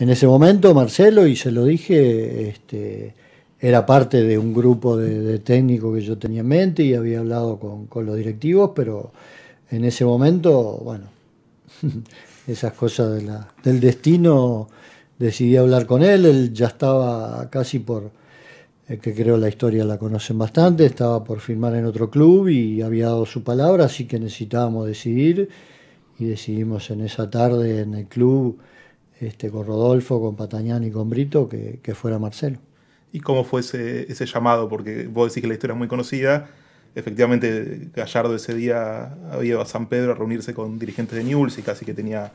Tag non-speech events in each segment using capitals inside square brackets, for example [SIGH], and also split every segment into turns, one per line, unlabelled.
En ese momento Marcelo, y se lo dije, este, era parte de un grupo de, técnicos que yo tenía en mente y había hablado con, los directivos, pero en ese momento, bueno, [LAUGHS] esas cosas del destino, decidí hablar con él, él ya estaba casi por, eh, que creo la historia la conocen bastante, estaba por firmar en otro club y había dado su palabra, así que necesitábamos decidir y decidimos en esa tarde en el club este, con Rodolfo, con Patañán y con Brito, que, fuera Marcelo.
¿Y cómo fue ese, llamado? Porque vos decís que la historia es muy conocida. Efectivamente, Gallardo ese día había ido a San Pedro a reunirse con dirigentes de Newell's y casi que tenía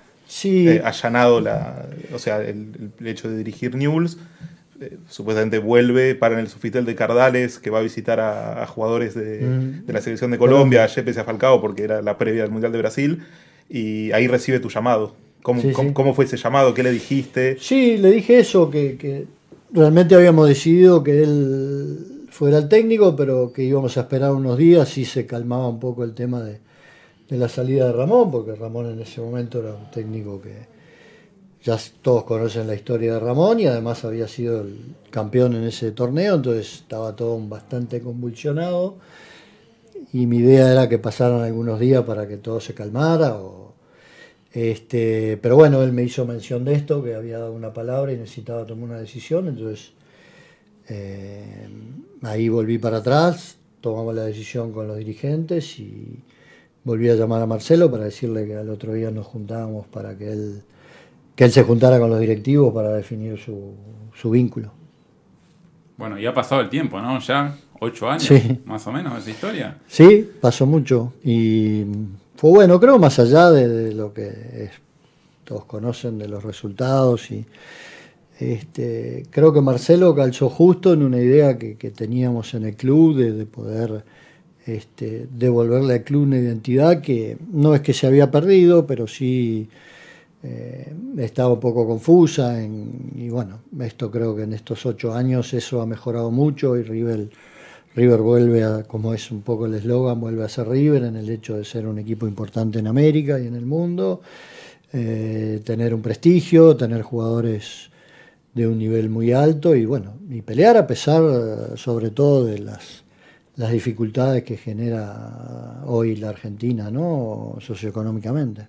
eh, allanado la, o sea, el, hecho de dirigir Newell's. Eh, supuestamente vuelve, para en el Sofitel de Cardales, que va a visitar a, jugadores mm. de, la selección de Colombia, a Yepes Falcao, porque era la previa del Mundial de Brasil, y ahí recibe tu llamado. ¿Cómo, fue ese llamado? ¿Qué le dijiste?
Sí, le dije eso, que, realmente habíamos decidido que él fuera el técnico, pero que íbamos a esperar unos días y se calmaba un poco el tema de, de la salida de Ramón, porque Ramón en ese momento era un técnico que ya todos conocen la historia de Ramón y además había sido el campeón en ese torneo, entonces estaba todo bastante convulsionado y mi idea era que pasaran algunos días para que todo se calmara o este, pero bueno, él me hizo mención de esto, que había dado una palabra y necesitaba tomar una decisión, entonces eh, ahí volví para atrás, tomamos la decisión con los dirigentes y volví a llamar a Marcelo para decirle que al otro día nos juntábamos para que él, que él se juntara con los directivos para definir su, su vínculo.
Bueno, ya ha pasado el tiempo, ¿no? Ya ocho años, más o menos, esa historia.
Sí, pasó mucho. Y fue bueno, creo, más allá de, lo que todos conocen de los resultados. y este, Creo que Marcelo calzó justo en una idea que, teníamos en el club de, poder este, devolverle al club una identidad que no es que se había perdido, pero sí... Eh, estaba un poco confusa y bueno, esto creo que en estos ocho años eso ha mejorado mucho y Rivel River vuelve a, como es un poco el eslogan, vuelve a ser River en el hecho de ser un equipo importante en América y en el mundo, eh, tener un prestigio, tener jugadores de un nivel muy alto y bueno, y pelear a pesar eh, sobre todo de las, las dificultades que genera hoy la Argentina, ¿no? socioeconómicamente.